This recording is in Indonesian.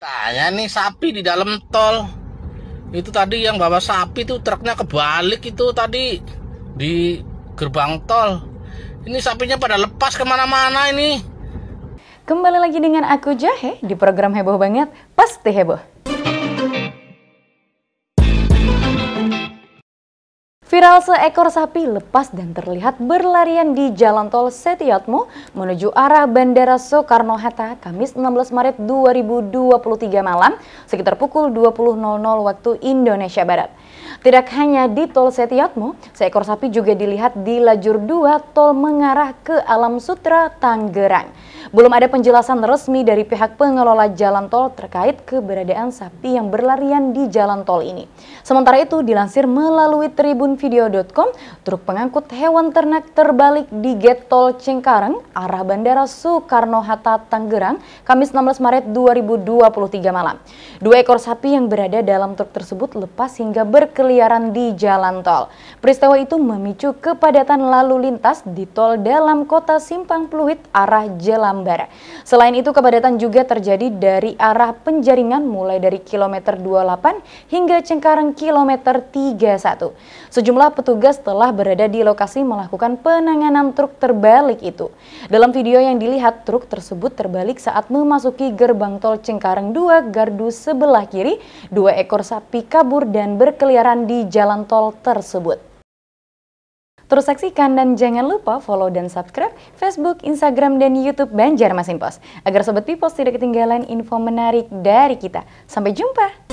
Tanya nih sapi di dalam tol. Itu tadi yang bawa sapi tuh truknya kebalik itu tadi di gerbang tol. Ini sapinya pada lepas kemana-mana ini. Kembali lagi dengan aku Jahe di program heboh banget, pasti heboh. Viral seekor sapi lepas dan terlihat berlarian di jalan tol Setiatmo menuju arah Bandara Soekarno-Hatta Kamis 16 Maret 2023 malam sekitar pukul 20.00 waktu Indonesia Barat. Tidak hanya di tol Setiatmo, seekor sapi juga dilihat di lajur 2 tol mengarah ke Alam Sutra, Tanggerang. Belum ada penjelasan resmi dari pihak pengelola jalan tol terkait keberadaan sapi yang berlarian di jalan tol ini. Sementara itu dilansir melalui tribunvideo.com, truk pengangkut hewan ternak terbalik di gate tol Cengkareng arah Bandara Soekarno-Hatta Tangerang Kamis 16 Maret 2023 malam. Dua ekor sapi yang berada dalam truk tersebut lepas hingga berkeliaran di jalan tol. Peristiwa itu memicu kepadatan lalu lintas di tol dalam kota Simpang Pluit arah Jelam Selain itu kepadatan juga terjadi dari arah penjaringan mulai dari kilometer 28 hingga Cengkareng kilometer 31. Sejumlah petugas telah berada di lokasi melakukan penanganan truk terbalik itu. Dalam video yang dilihat truk tersebut terbalik saat memasuki gerbang tol Cengkareng 2 gardu sebelah kiri, dua ekor sapi kabur dan berkeliaran di jalan tol tersebut. Terus saksikan dan jangan lupa follow dan subscribe Facebook, Instagram, dan Youtube Banjarmasin Post. Agar Sobat Pipos tidak ketinggalan info menarik dari kita. Sampai jumpa!